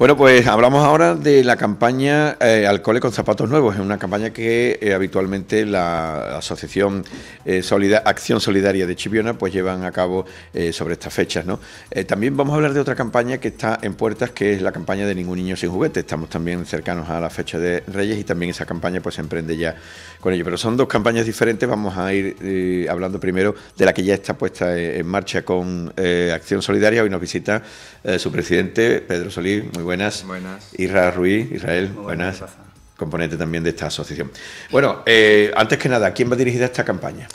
Bueno, pues hablamos ahora de la campaña eh, al cole con Zapatos Nuevos. Es una campaña que eh, habitualmente la Asociación eh, Acción Solidaria de Chiviona... pues llevan a cabo sobre estas fechas. ¿no? también vamos a hablar de otra campaña que está en puertas, que es la campaña de Ningún Niño Sin Juguete. Estamos también cercanos a la fecha de Reyes y también esa campaña pues se emprende ya con ello. Pero son dos campañas diferentes. Vamos a ir hablando primero de la que ya está puesta en marcha con Acción Solidaria. Hoy nos visita su presidente, Pedro Solís buenas. Buenas. Israel Ruiz, Israel, buenas. Componente también de esta asociación. Bueno, eh, antes que nada, quién va dirigida esta campaña?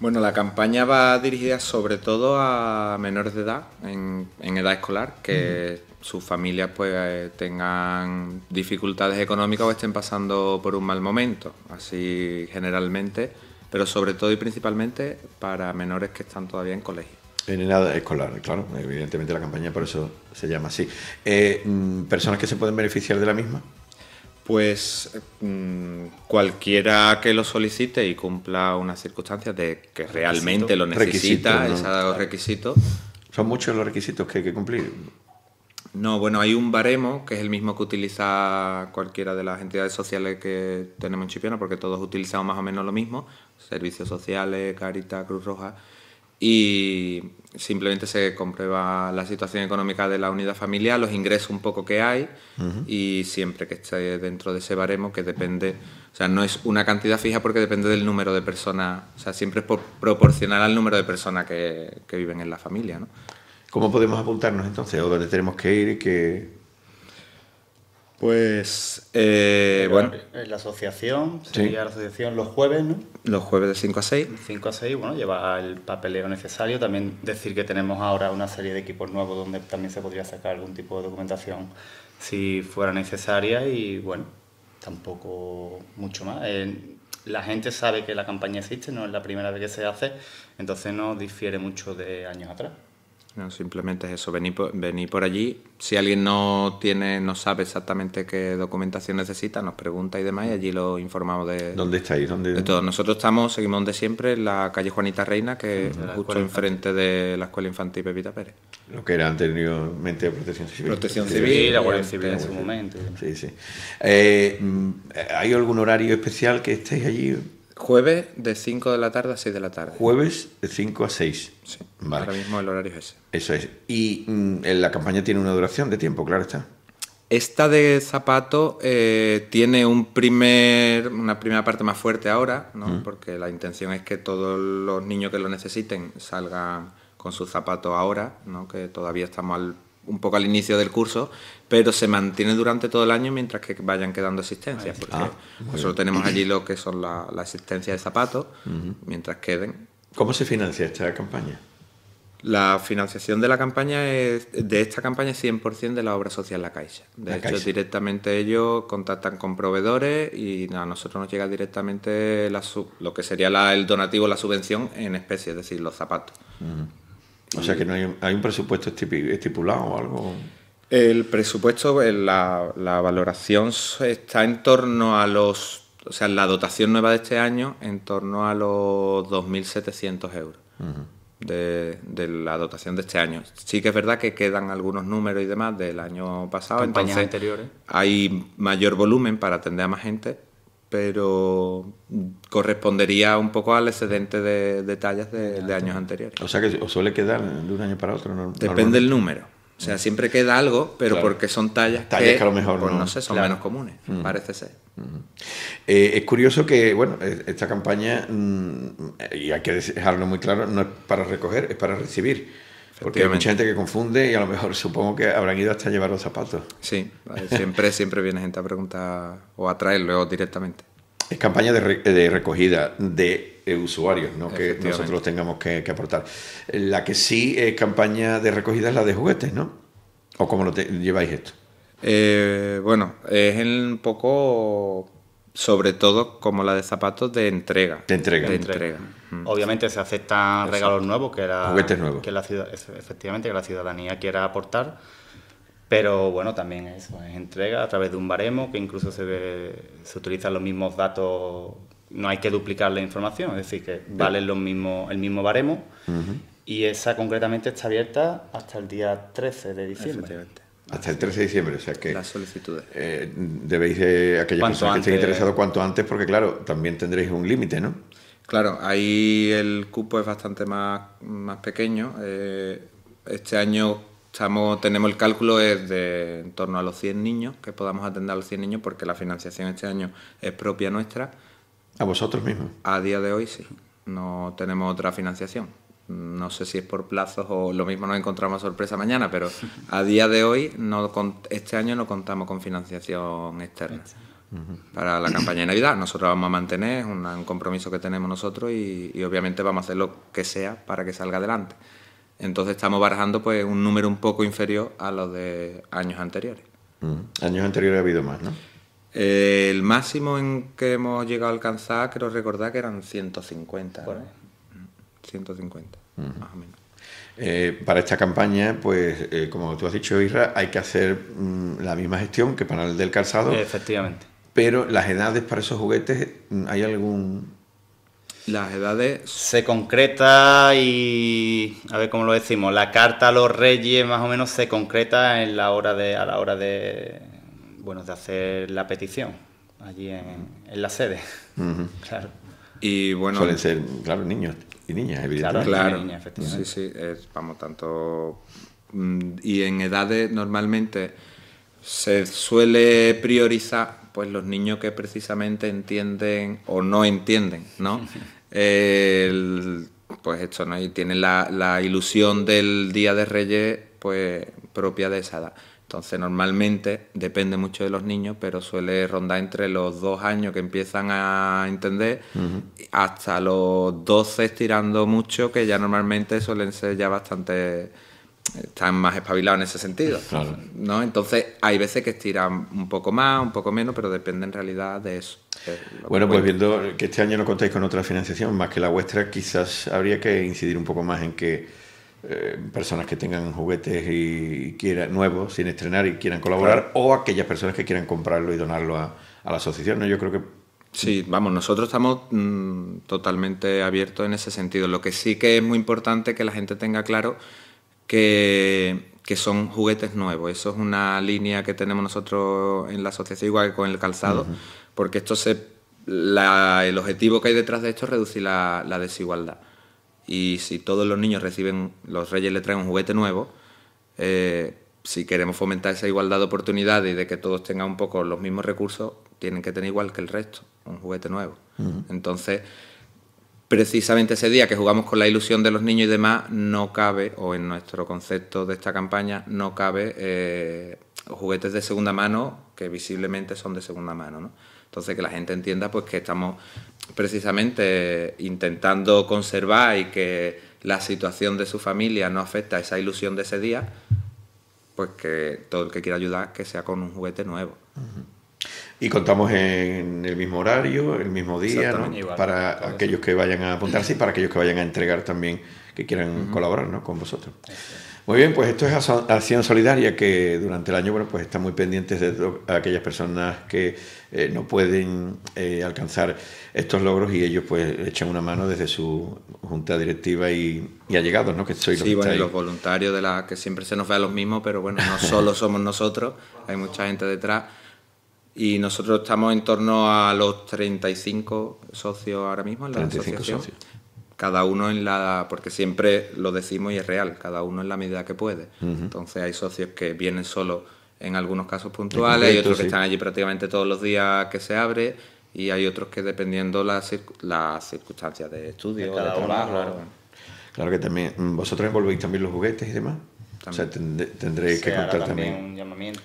Bueno, la campaña va dirigida sobre todo a menores de edad, en, edad escolar, que sus familias pues eh, tengan dificultades económicas o estén pasando por un mal momento, así generalmente, pero sobre todo y principalmente para menores que están todavía en colegio. En edad escolar, claro. Evidentemente la campaña por eso se llama así. Eh, mm, ¿Personas que se pueden beneficiar de la misma? Pues mm, cualquiera que lo solicite y cumpla unas circunstancias de que realmente lo necesita, esos requisitos. ¿Son muchos los requisitos que hay que cumplir? No, bueno, hay un baremo que es el mismo que utiliza cualquiera de las entidades sociales que tenemos en Chipiona, porque todos utilizamos más o menos lo mismo, servicios sociales, Caritas, Cruz Roja y simplemente se comprueba la situación económica de la unidad familiar, los ingresos un poco que hay y siempre que esté dentro de ese baremo que depende, o sea, no es una cantidad fija porque depende del número de personas, o sea, siempre es por proporcional al número de personas que, viven en la familia, ¿no? ¿Cómo podemos apuntarnos entonces? ¿O dónde tenemos que ir? Que... Pues, eh, bueno. la asociación, sería la asociación los jueves, ¿no? Los jueves de 5 a 6. 5 a 6, bueno, lleva el papeleo necesario. También decir que tenemos ahora una serie de equipos nuevos donde también se podría sacar algún tipo de documentación si fuera necesaria y, bueno, tampoco mucho más. Eh, la gente sabe que la campaña existe, no es la primera vez que se hace, entonces no difiere mucho de años atrás simplemente es eso, venir por, venir por allí. Si alguien no tiene, no sabe exactamente qué documentación necesita, nos pregunta y demás, y allí lo informamos de. ¿Dónde estáis? ¿Dónde? De todo. Nosotros estamos, seguimos donde siempre, en la calle Juanita Reina, que es justo enfrente de la Escuela Infantil Pepita Pérez. Lo que era anteriormente Protección Civil. Protección Civil, la Guardia Civil en su momento. Sí, sí. Eh, mm, ¿Hay algún horario especial que estéis allí? Jueves de 5 de la tarde a 6 de la tarde. Jueves de 5 a 6. Sí. Ahora mismo el horario es ese. Eso es. Y mm, eh, la campaña tiene una duración de tiempo, claro está. Esta de zapato eh, tiene un primer, una primera parte más fuerte ahora, ¿no? Mm. porque la intención es que todos los niños que lo necesiten salgan con sus zapatos ahora, ¿no? que todavía estamos un poco al inicio del curso, pero se mantiene durante todo el año mientras que vayan quedando existencias... Ah, porque nosotros tenemos allí lo que son las la de zapatos, mientras queden. ¿Cómo se financia esta campaña? La financiación de la campaña es, de esta campaña es 100% de la obra social La Caixa. De hecho, directamente ellos contactan con proveedores y a nosotros nos llega directamente lo que sería el donativo, la subvención en especie, es decir, los zapatos. O sea que no hay, un presupuesto estipulado o algo. El presupuesto, la, valoración está en torno a los o sea, la dotación nueva de este año en torno a los 2.700 euros de, la dotación de este año. Sí que es verdad que quedan algunos números y demás del año pasado, anteriores. hay mayor volumen para atender a más gente, pero correspondería un poco al excedente de, tallas de, años anteriores. O sea que suele quedar de un año para otro. No, Depende del número. O sea, siempre queda algo, pero porque son tallas, tallas que, a lo mejor pues, no. sé, son menos comunes, mm. parece ser. Mm-hmm. Eh, es curioso que, bueno, esta campaña, mm, y hay que dejarlo muy claro, no es para recoger, es para recibir. Porque hay mucha gente que confunde y a lo mejor supongo que habrán ido hasta llevar los zapatos. Sí, siempre, siempre viene gente a preguntar o a traerlo directamente. Es campaña de recogida, de eh, usuarios, no que nosotros tengamos que, aportar. La que sí es eh, campaña de recogida es la de juguetes, ¿no? ¿O cómo lo lleváis esto? Eh, bueno, es un poco, sobre todo como la de zapatos, de entrega. De entrega. De entrega. Mm. Obviamente se aceptan regalos nuevos que era... juguetes nuevos. Que la, efectivamente, que la ciudadanía quiera aportar. Pero bueno, también eso es entrega a través de un baremo que incluso se, se utilizan los mismos datos no hay que duplicar la información, es decir, que vale los mismos, el mismo baremo y esa concretamente está abierta hasta el día 13 de diciembre. Hasta el 13 de diciembre, o sea que... Las solicitudes. Eh, debéis de aquellas personas que estén interesados cuanto antes, porque claro, también tendréis un límite, ¿no? Claro, ahí el cupo es bastante más, más pequeño. Eh, este año estamos, tenemos el cálculo es de en torno a los 100 niños, que podamos atender a los 100 niños, porque la financiación este año es propia nuestra ¿A vosotros mismos? A día de hoy sí. No tenemos otra financiación. No sé si es por plazos o lo mismo nos encontramos sorpresa mañana, pero a día de hoy, no este año no contamos con financiación externa para la campaña de Navidad. Nosotros vamos a mantener un compromiso que tenemos nosotros y, obviamente vamos a hacer lo que sea para que salga adelante. Entonces estamos barajando pues un número un poco inferior a los de años anteriores. Años anteriores ha habido más, ¿no? el máximo en que hemos llegado a alcanzar, creo recordar que eran 150. 150, más o menos. Eh, para esta campaña, pues eh, como tú has dicho, Isra, hay que hacer mm, la misma gestión que para el del calzado. Efectivamente. Pero las edades para esos juguetes, mm, ¿hay algún...? Las edades... Se concreta y... A ver cómo lo decimos. La carta a los reyes más o menos se concreta en la hora de, a la hora de, bueno, de hacer la petición allí en, la sede. Claro. Y bueno, suelen ser, claro, niños y niñas, evidentemente. Claro, Sí, sí, vamos, tanto mm, y en edades normalmente se suele priorizar pues los niños que precisamente entienden o no entienden, ¿no? pues esto, ¿no? Y tienen la, la ilusión del Día de Reyes, pues propia de esa edad. Entonces, normalmente depende mucho de los niños, pero suele rondar entre los dos años que empiezan a entender hasta los 12 estirando mucho, que ya normalmente suelen ser ya bastante. están más espabilados en ese sentido. ¿no? Entonces, hay veces que estiran un poco más, un poco menos, pero depende en realidad de eso. Bueno, pues viendo que este año no contáis con otra financiación más que la vuestra, quizás habría que incidir un poco más en que eh, personas que tengan juguetes y quieran, nuevos sin estrenar y quieran colaborar, o aquellas personas que quieran comprarlo y donarlo a, la asociación. Yo creo que. Sí, vamos, nosotros estamos mm, totalmente abiertos en ese sentido. Lo que sí que es muy importante que la gente tenga claro que, son juguetes nuevos. Eso es una línea que tenemos nosotros en la asociación, igual que con el calzado, porque esto se, el objetivo que hay detrás de esto es reducir la desigualdad y si todos los niños reciben, los reyes le traen un juguete nuevo, eh, si queremos fomentar esa igualdad de oportunidades y de que todos tengan un poco los mismos recursos, tienen que tener igual que el resto, un juguete nuevo. Entonces, precisamente ese día que jugamos con la ilusión de los niños y demás, no cabe, o en nuestro concepto de esta campaña, no cabe eh, juguetes de segunda mano que visiblemente son de segunda mano. ¿no? Entonces, que la gente entienda pues que estamos precisamente intentando conservar y que la situación de su familia no afecta a esa ilusión de ese día, pues que todo el que quiera ayudar, que sea con un juguete nuevo. Y contamos en el mismo horario, el mismo día, para aquellos que vayan a apuntarse y para aquellos que vayan a entregar también, que quieran colaborar con vosotros. Muy bien, pues esto es Acción Solidaria, que durante el año bueno, pues está muy pendientes de aquellas personas que eh, no pueden eh, alcanzar estos logros y ellos pues echan una mano desde su junta directiva y, ha allegados, ¿no? Que soy sí, los los voluntarios de la que siempre se nos ve a los mismos, pero bueno, no solo somos nosotros, hay mucha gente detrás. Y nosotros estamos en torno a los 35 socios ahora mismo en la 35 Socios cada uno en la, porque siempre lo decimos y es real, cada uno en la medida que puede. Entonces hay socios que vienen solo en algunos casos puntuales, hay otros que están allí prácticamente todos los días que se abre y hay otros que dependiendo las, las circunstancias de estudio, de, claro. que también, mm, vosotros envolvéis también los juguetes y demás. O sea, tendréis que contar también.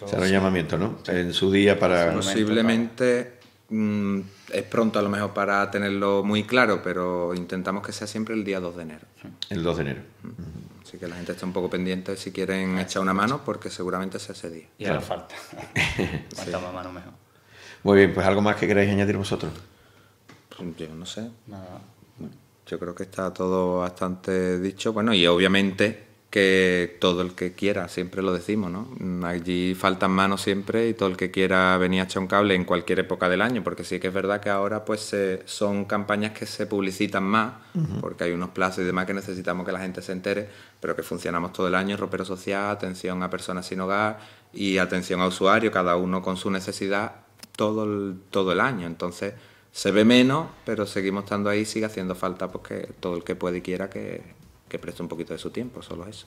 será Un llamamiento. ¿no? En su día para. Posiblemente Mm, es pronto a lo mejor para tenerlo muy claro, pero intentamos que sea siempre el día 2 de enero. El 2 de enero. Así que la gente está un poco pendiente si quieren echar una mano, porque seguramente sea ese día. Y ahora falta. falta más mano mejor. Muy bien, pues algo más que queráis añadir vosotros. Pues, yo no sé. Nada. Yo creo que está todo bastante dicho. Bueno, y obviamente que todo el que quiera, siempre lo decimos, ¿no? Mm, allí faltan manos siempre y todo el que quiera venir a echar un cable en cualquier época del año, porque sí que es verdad que ahora pues son campañas que se publicitan más, porque hay unos plazos y demás que necesitamos que la gente se entere, pero que funcionamos todo el año, ropero social, atención a personas sin hogar y atención a usuario, cada uno con su necesidad todo el, todo el año, entonces se ve menos, pero seguimos estando ahí, sigue haciendo falta porque pues, todo el que puede y quiera que, que preste un poquito de su tiempo, solo eso.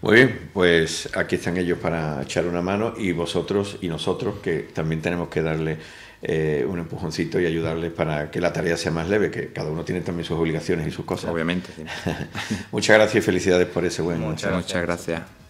Muy bien, pues aquí están ellos para echar una mano y vosotros y nosotros que también tenemos que darle eh, un empujoncito y ayudarles para que la tarea sea más leve, que cada uno tiene también sus obligaciones y sus cosas. Obviamente. muchas gracias y felicidades por ese buen. Muchas, muchas gracias.